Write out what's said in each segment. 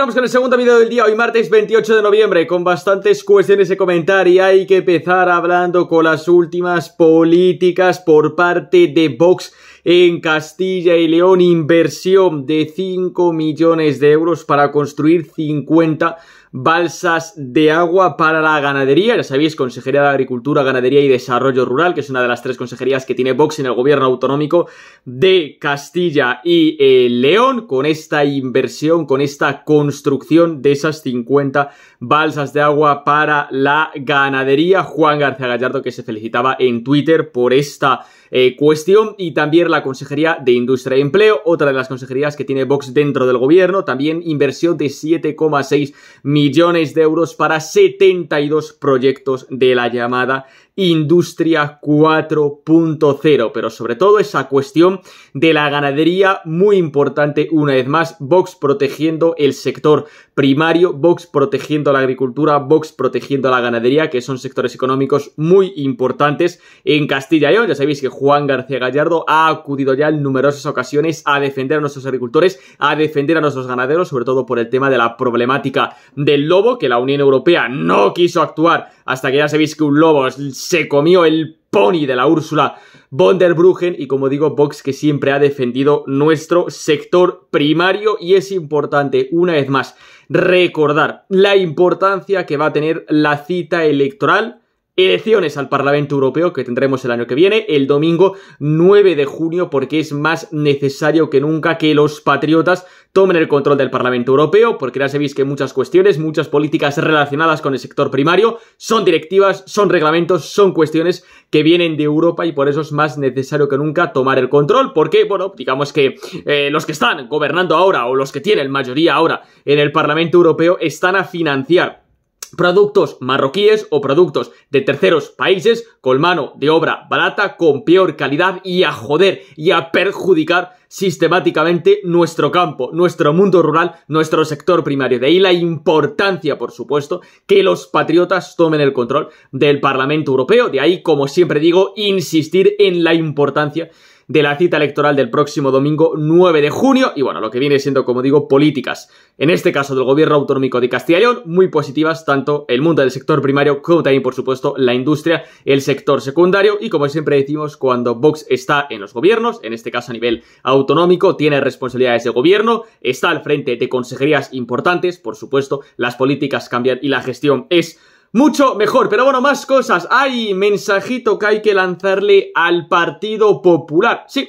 En con el segundo video del día, hoy martes 28 de noviembre, con bastantes cuestiones de comentar y hay que empezar hablando con las últimas políticas por parte de Vox en Castilla y León, inversión de 5 millones de euros para construir 50 balsas de agua para la ganadería, ya sabéis, Consejería de Agricultura, Ganadería y Desarrollo Rural, que es una de las tres consejerías que tiene Vox en el gobierno autonómico de Castilla y eh, León, con esta inversión, con esta construcción de esas 50 balsas de agua para la ganadería. Juan García Gallardo, que se felicitaba en Twitter por esta eh, cuestión. Y también la Consejería de Industria y Empleo, otra de las consejerías que tiene Vox dentro del gobierno. También inversión de 7,6 millones de euros para 72 proyectos de la llamada Industria 4.0, pero sobre todo esa cuestión de la ganadería muy importante una vez más, Vox protegiendo el sector primario, Vox protegiendo la agricultura, Vox protegiendo la ganadería, que son sectores económicos muy importantes en Castilla y León. Ya sabéis que Juan García Gallardo ha acudido ya en numerosas ocasiones a defender a nuestros agricultores, a defender a nuestros ganaderos, sobre todo por el tema de la problemática del lobo, que la Unión Europea no quiso actuar hasta que ya sabéis que un lobo se comió el pony de la Úrsula von der Brugen. y como digo, Vox que siempre ha defendido nuestro sector primario y es importante una vez más recordar la importancia que va a tener la cita electoral elecciones al Parlamento Europeo que tendremos el año que viene, el domingo 9 de junio, porque es más necesario que nunca que los patriotas tomen el control del Parlamento Europeo, porque ya sabéis que muchas cuestiones, muchas políticas relacionadas con el sector primario son directivas, son reglamentos, son cuestiones que vienen de Europa y por eso es más necesario que nunca tomar el control, porque, bueno, digamos que eh, los que están gobernando ahora o los que tienen mayoría ahora en el Parlamento Europeo están a financiar productos marroquíes o productos de terceros países con mano de obra barata, con peor calidad y a joder y a perjudicar sistemáticamente nuestro campo, nuestro mundo rural, nuestro sector primario. De ahí la importancia, por supuesto, que los patriotas tomen el control del Parlamento Europeo. De ahí, como siempre digo, insistir en la importancia de la cita electoral del próximo domingo 9 de junio y bueno, lo que viene siendo, como digo, políticas, en este caso del gobierno autonómico de Castilla y León, muy positivas tanto el mundo del sector primario como también, por supuesto, la industria, el sector secundario y como siempre decimos, cuando Vox está en los gobiernos, en este caso a nivel autonómico, tiene responsabilidades de gobierno, está al frente de consejerías importantes, por supuesto, las políticas cambian y la gestión es mucho mejor. Pero bueno, más cosas. Hay mensajito que hay que lanzarle al Partido Popular. Sí,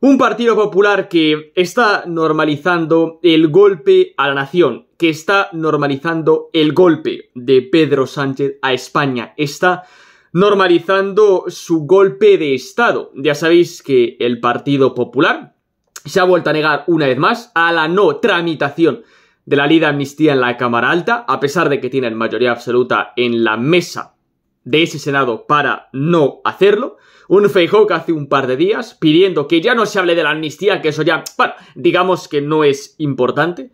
un Partido Popular que está normalizando el golpe a la nación, que está normalizando el golpe de Pedro Sánchez a España, está normalizando su golpe de Estado. Ya sabéis que el Partido Popular se ha vuelto a negar una vez más a la no tramitación de la ley de amnistía en la Cámara Alta, a pesar de que tienen mayoría absoluta en la mesa de ese Senado para no hacerlo. Un Feijóo que hace un par de días pidiendo que ya no se hable de la amnistía, que eso ya, bueno, digamos que no es importante.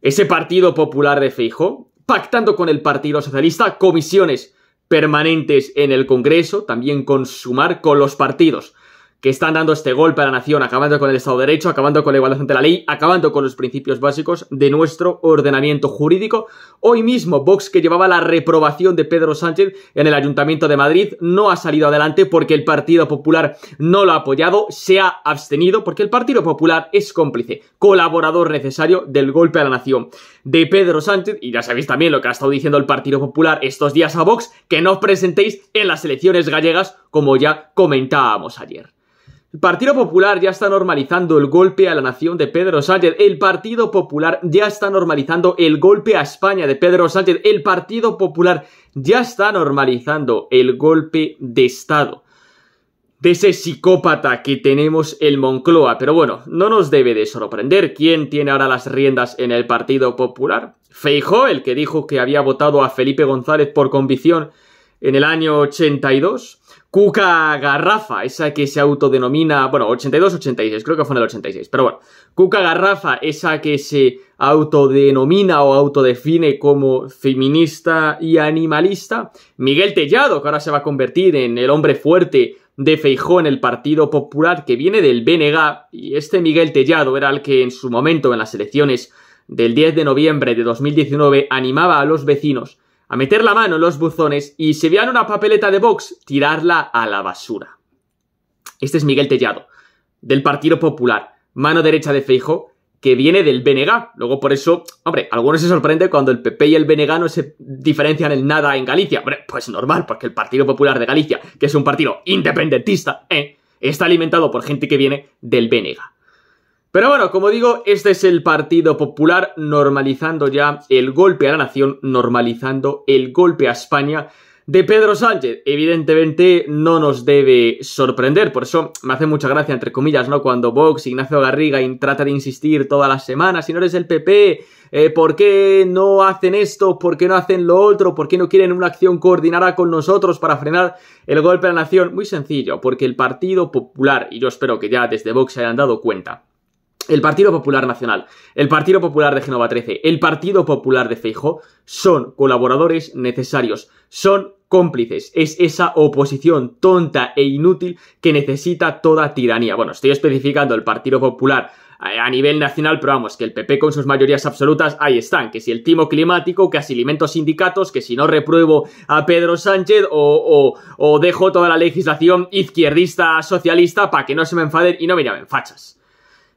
Ese Partido Popular de Feijóo pactando con el Partido Socialista comisiones permanentes en el Congreso, también con sumar con los partidos que están dando este golpe a la nación, acabando con el Estado de Derecho, acabando con la igualdad ante la ley, acabando con los principios básicos de nuestro ordenamiento jurídico. Hoy mismo, Vox, que llevaba la reprobación de Pedro Sánchez en el Ayuntamiento de Madrid, no ha salido adelante porque el Partido Popular no lo ha apoyado, se ha abstenido porque el Partido Popular es cómplice, colaborador necesario del golpe a la nación de Pedro Sánchez, y ya sabéis también lo que ha estado diciendo el Partido Popular estos días a Vox, que no os presentéis en las elecciones gallegas como ya comentábamos ayer. El Partido Popular ya está normalizando el golpe a la nación de Pedro Sánchez. El Partido Popular ya está normalizando el golpe a España de Pedro Sánchez. El Partido Popular ya está normalizando el golpe de Estado. De ese psicópata que tenemos el Moncloa. Pero bueno, no nos debe de sorprender quién tiene ahora las riendas en el Partido Popular. Feijó, el que dijo que había votado a Felipe González por convicción en el año 82. Cuca Garrafa, esa que se autodenomina, bueno, 82-86, creo que fue en el 86, pero bueno, Cuca Garrafa, esa que se autodenomina o autodefine como feminista y animalista, Miguel Tellado, que ahora se va a convertir en el hombre fuerte de Feijó en el Partido Popular, que viene del BNG, y este Miguel Tellado era el que en su momento en las elecciones del 10 de noviembre de 2019 animaba a los vecinos a meter la mano en los buzones y si vean una papeleta de Vox, tirarla a la basura. Este es Miguel Tellado, del Partido Popular, mano derecha de Feijo, que viene del BNG. Luego por eso, hombre, algunos se sorprende cuando el PP y el BNG no se diferencian en nada en Galicia. Hombre, pues normal, porque el Partido Popular de Galicia, que es un partido independentista, eh, está alimentado por gente que viene del BNG. Pero bueno, como digo, este es el Partido Popular normalizando ya el golpe a la nación, normalizando el golpe a España de Pedro Sánchez. Evidentemente no nos debe sorprender, por eso me hace mucha gracia, entre comillas, ¿no? Cuando Vox, Ignacio Garriga trata de insistir todas las semanas, si no eres el PP, eh, ¿por qué no hacen esto? ¿Por qué no hacen lo otro? ¿Por qué no quieren una acción coordinada con nosotros para frenar el golpe a la nación? Muy sencillo, porque el Partido Popular, y yo espero que ya desde Vox se hayan dado cuenta, el Partido Popular Nacional, el Partido Popular de Genova 13, el Partido Popular de Feijo son colaboradores necesarios, son cómplices, es esa oposición tonta e inútil que necesita toda tiranía. Bueno, estoy especificando el Partido Popular eh, a nivel nacional, pero vamos, que el PP con sus mayorías absolutas, ahí están, que si el timo climático, que si alimentos sindicatos, que si no repruebo a Pedro Sánchez o, o, o dejo toda la legislación izquierdista socialista para que no se me enfaden y no me llamen fachas.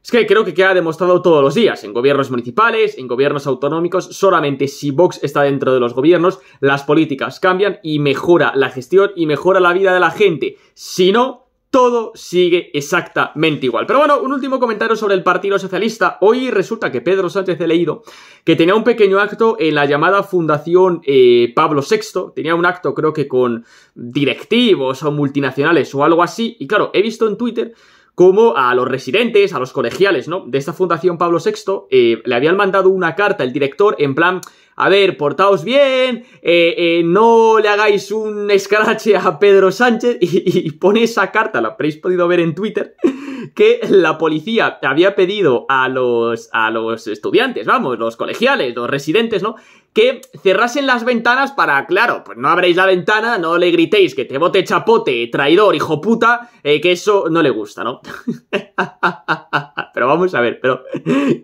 Es que creo que queda demostrado todos los días, en gobiernos municipales, en gobiernos autonómicos, solamente si Vox está dentro de los gobiernos, las políticas cambian y mejora la gestión y mejora la vida de la gente. Si no, todo sigue exactamente igual. Pero bueno, un último comentario sobre el Partido Socialista. Hoy resulta que Pedro Sánchez he leído que tenía un pequeño acto en la llamada Fundación eh, Pablo VI. Tenía un acto creo que con directivos o multinacionales o algo así. Y claro, he visto en Twitter como a los residentes, a los colegiales, ¿no? De esta fundación Pablo VI eh, le habían mandado una carta el director en plan, a ver, portaos bien, eh, eh, no le hagáis un escrache a Pedro Sánchez y, pone esa carta, la habréis podido ver en Twitter, que la policía había pedido a los, a los estudiantes, vamos, los colegiales, los residentes, ¿no? que cerrasen las ventanas para, claro, pues no abréis la ventana, no le gritéis que te bote chapote, traidor, hijo puta, eh, que eso no le gusta, ¿no? pero vamos a ver, pero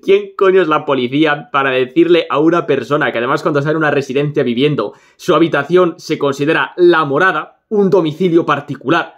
¿quién coño es la policía para decirle a una persona que además cuando está en una residencia viviendo, su habitación se considera la morada, un domicilio particular?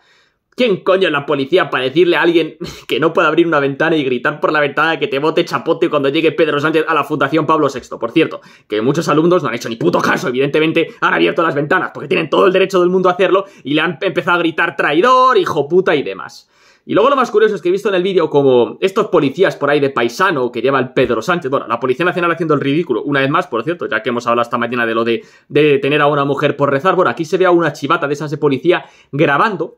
¿Quién coño es la policía para decirle a alguien que no puede abrir una ventana y gritar por la ventana que te bote chapote cuando llegue Pedro Sánchez a la Fundación Pablo VI? Por cierto, que muchos alumnos no han hecho ni puto caso, evidentemente han abierto las ventanas porque tienen todo el derecho del mundo a hacerlo y le han empezado a gritar traidor, hijo puta y demás. Y luego lo más curioso es que he visto en el vídeo como estos policías por ahí de paisano que lleva el Pedro Sánchez, bueno, la Policía Nacional haciendo el ridículo, una vez más, por cierto, ya que hemos hablado esta mañana de lo de, de tener a una mujer por rezar, bueno, aquí se ve a una chivata de esas de policía grabando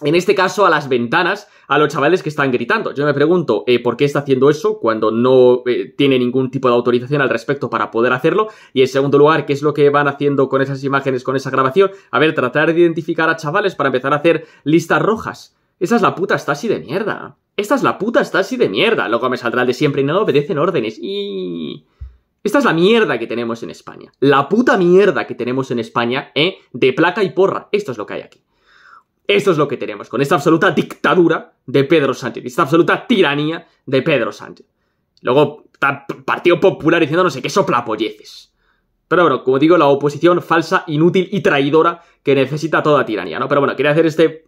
en este caso a las ventanas, a los chavales que están gritando. Yo me pregunto eh, por qué está haciendo eso cuando no eh, tiene ningún tipo de autorización al respecto para poder hacerlo. Y en segundo lugar, qué es lo que van haciendo con esas imágenes, con esa grabación. A ver, tratar de identificar a chavales para empezar a hacer listas rojas. Esa es la puta así de mierda. Esta es la puta así de mierda. Luego me saldrá de siempre y no obedecen órdenes. Y... Esta es la mierda que tenemos en España. La puta mierda que tenemos en España, ¿eh? De placa y porra. Esto es lo que hay aquí. Esto es lo que tenemos con esta absoluta dictadura de Pedro Sánchez, esta absoluta tiranía de Pedro Sánchez. Luego, Partido Popular diciendo no sé qué soplapolleces. Pero bueno, como digo, la oposición falsa, inútil y traidora que necesita toda tiranía, ¿no? Pero bueno, quería hacer este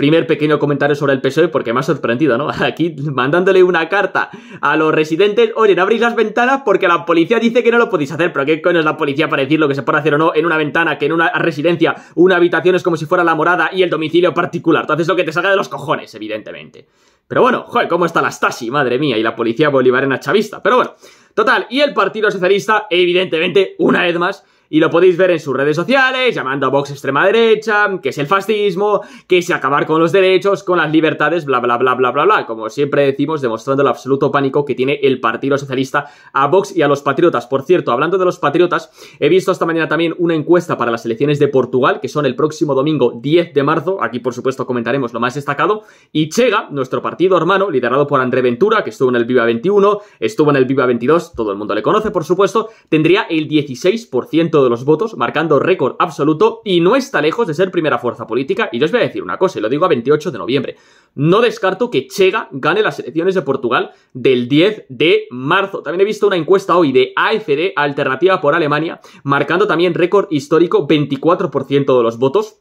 primer pequeño comentario sobre el PSOE porque me ha sorprendido, ¿no? Aquí mandándole una carta a los residentes, oye, no abrís las ventanas porque la policía dice que no lo podéis hacer, pero ¿qué coño es la policía para decir lo que se puede hacer o no en una ventana, que en una residencia una habitación es como si fuera la morada y el domicilio particular? Entonces lo que te salga de los cojones, evidentemente. Pero bueno, joder, ¿cómo está la Stasi? Madre mía, y la policía bolivariana chavista. Pero bueno, total, y el Partido Socialista, evidentemente, una vez más, y lo podéis ver en sus redes sociales, llamando a Vox extrema derecha, que es el fascismo, que es acabar con los derechos, con las libertades, bla bla bla bla bla bla, como siempre decimos, demostrando el absoluto pánico que tiene el Partido Socialista a Vox y a los patriotas. Por cierto, hablando de los patriotas, he visto esta mañana también una encuesta para las elecciones de Portugal, que son el próximo domingo 10 de marzo, aquí por supuesto comentaremos lo más destacado, y Chega, nuestro partido hermano, liderado por André Ventura, que estuvo en el Viva 21, estuvo en el Viva 22, todo el mundo le conoce, por supuesto, tendría el 16% de los votos, marcando récord absoluto y no está lejos de ser primera fuerza política. Y yo os voy a decir una cosa, y lo digo a 28 de noviembre. No descarto que Chega gane las elecciones de Portugal del 10 de marzo. También he visto una encuesta hoy de AFD, Alternativa por Alemania, marcando también récord histórico, 24% de los votos.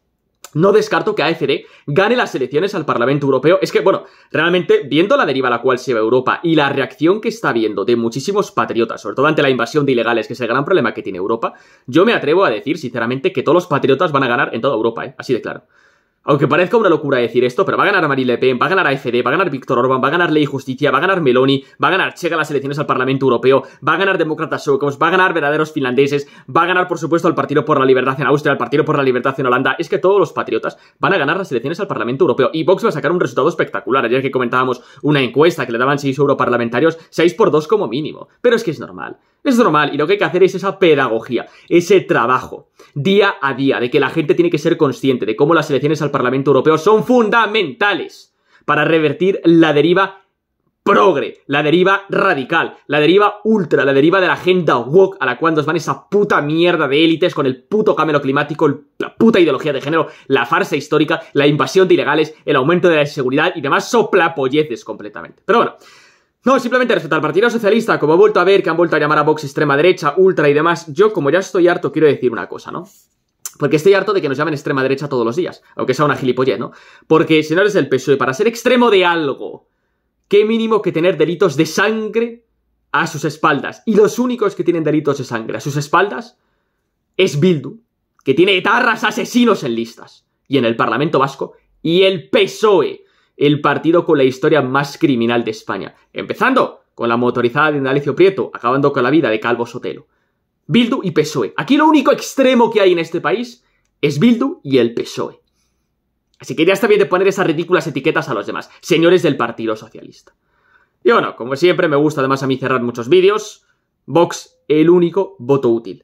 No descarto que AFD gane las elecciones al Parlamento Europeo. Es que, bueno, realmente viendo la deriva a la cual se va Europa y la reacción que está viendo de muchísimos patriotas, sobre todo ante la invasión de ilegales, que es el gran problema que tiene Europa, yo me atrevo a decir, sinceramente, que todos los patriotas van a ganar en toda Europa, ¿eh? así de claro. Aunque parezca una locura decir esto, pero va a ganar Marine Le Pen, va a ganar AFD, va a ganar Víctor Orban, va a ganar Ley Justicia, va a ganar Meloni, va a ganar Chega las elecciones al Parlamento Europeo, va a ganar Demócratas Suecos, va a ganar Verdaderos Finlandeses, va a ganar, por supuesto, al Partido por la Libertad en Austria, al Partido por la Libertad en Holanda. Es que todos los patriotas van a ganar las elecciones al Parlamento Europeo. Y Vox va a sacar un resultado espectacular. Ayer que comentábamos una encuesta que le daban 6 europarlamentarios, 6 por 2 como mínimo. Pero es que es normal. Es normal y lo que hay que hacer es esa pedagogía, ese trabajo, día a día, de que la gente tiene que ser consciente de cómo las elecciones al Parlamento Europeo son fundamentales para revertir la deriva progre, la deriva radical, la deriva ultra, la deriva de la agenda woke a la cual nos van esa puta mierda de élites con el puto cambio climático, la puta ideología de género, la farsa histórica, la invasión de ilegales, el aumento de la inseguridad y demás soplapolleces completamente. Pero bueno, no, simplemente respecto al Partido Socialista, como he vuelto a ver que han vuelto a llamar a Vox extrema derecha, ultra y demás, yo como ya estoy harto quiero decir una cosa, ¿no? Porque estoy harto de que nos llamen extrema derecha todos los días, aunque sea una gilipollez, ¿no? Porque si no eres el PSOE, para ser extremo de algo, qué mínimo que tener delitos de sangre a sus espaldas. Y los únicos que tienen delitos de sangre a sus espaldas es Bildu, que tiene etarras asesinos en listas, y en el Parlamento Vasco, y el PSOE, el partido con la historia más criminal de España, empezando con la motorizada de Indalecio Prieto, acabando con la vida de Calvo Sotelo. Bildu y PSOE. Aquí lo único extremo que hay en este país es Bildu y el PSOE. Así que ya está bien de poner esas ridículas etiquetas a los demás, señores del Partido Socialista. Y bueno, como siempre, me gusta además a mí cerrar muchos vídeos. Vox, el único voto útil.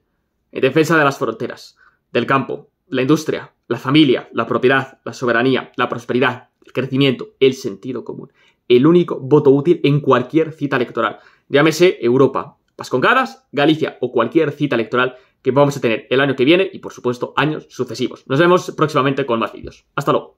En defensa de las fronteras, del campo, la industria, la familia, la propiedad, la soberanía, la prosperidad, el crecimiento, el sentido común, el único voto útil en cualquier cita electoral, llámese Europa, Caras, Galicia o cualquier cita electoral que vamos a tener el año que viene y por supuesto años sucesivos. Nos vemos próximamente con más vídeos. Hasta luego.